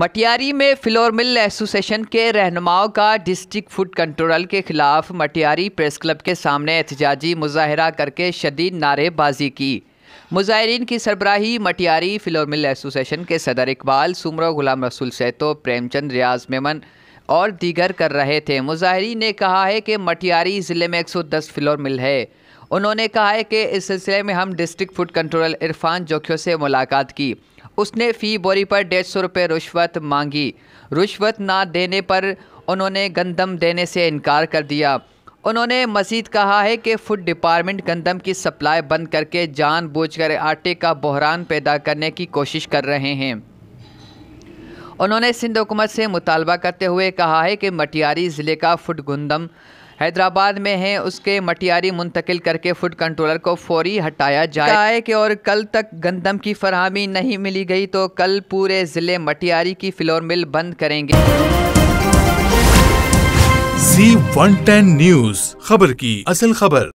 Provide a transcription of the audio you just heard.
मटियारी में floor mill association के रहनुमाओं का डिस्ट्रिक्ट फूड कंट्रोल के खिलाफ मटियारी प्रेस क्लब के सामने एहतजाजी मुजाहरा करके शदीद नारेबाजी की मुजाहरीन की सरबराही मटियारी फ्लोर मिल एसोसिएशन के सदर इकबाल सुमरो गुलाम रसूल सैतो प्रेमचंद रियाज मेमन और दीगर कर रहे थे मुजाहरीन ने कहा है कि मटियारी ज़िले में 110 फ्लोर मिल है उन्होंने कहा है कि इस सिलसिले में हम district food control Irfan Jokhio से मुलाकात की उसने फ़ी बोरी पर डेढ़ सौ रुपये रिश्वत मांगी रिश्वत ना देने पर उन्होंने गंदम देने से इनकार कर दिया उन्होंने मजीद कहा है कि फूड डिपार्टमेंट गंदम की सप्लाई बंद करके जानबूझकर आटे का बहरान पैदा करने की कोशिश कर रहे हैं उन्होंने सिंध हुकूमत से मुतालबा करते हुए कहा है कि मटियारी ज़िले का फूड गंदम हैदराबाद में है उसके मटियारी मुंतकिल करके फूड कंट्रोलर को फौरी हटाया जाए कि और कल तक गंदम की फरहमी नहीं मिली गई तो कल पूरे ज़िले मटियारी की फ्लोर मिल बंद करेंगे जी वन टेन न्यूज खबर की असल खबर